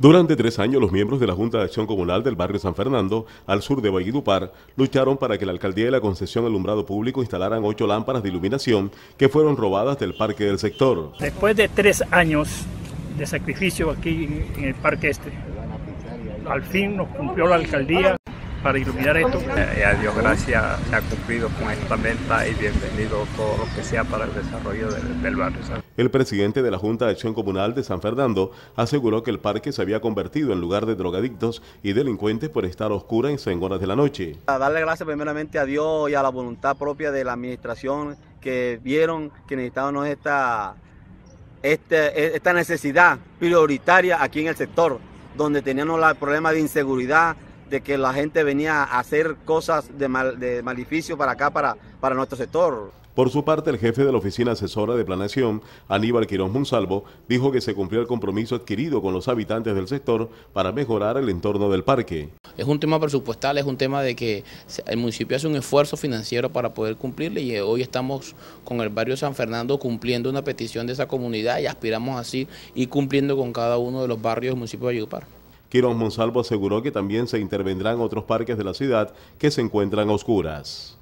Durante tres años, los miembros de la Junta de Acción Comunal del barrio San Fernando, al sur de Valledupar, lucharon para que la alcaldía y la concesión alumbrado público instalaran ocho lámparas de iluminación que fueron robadas del parque del sector. Después de tres años de sacrificio aquí en el parque este, al fin nos cumplió la alcaldía para iluminar esto. Eh, a Dios gracias, se ha cumplido con esta meta y bienvenido todo lo que sea para el desarrollo del, barrio. El presidente de la Junta de Acción Comunal de San Fernando aseguró que el parque se había convertido en lugar de drogadictos y delincuentes por estar oscura en horas de la noche. A darle gracias primeramente a Dios y a la voluntad propia de la administración que vieron que necesitábamos esta, este, e, esta necesidad prioritaria aquí en el sector, donde teníamos el problema de inseguridad, de que la gente venía a hacer cosas de, maleficio para acá, para, para nuestro sector. Por su parte, el jefe de la Oficina Asesora de planeación Aníbal Quirón Monsalvo, dijo que se cumplió el compromiso adquirido con los habitantes del sector para mejorar el entorno del parque. Es un tema presupuestal, es un tema de que el municipio hace un esfuerzo financiero para poder cumplirle y eh, hoy estamos con el barrio San Fernando cumpliendo una petición de esa comunidad y aspiramos así y cumpliendo con cada uno de los barrios del municipio de Ayupar. Quirón Monsalvo aseguró que también se intervendrán otros parques de la ciudad que se encuentran a oscuras.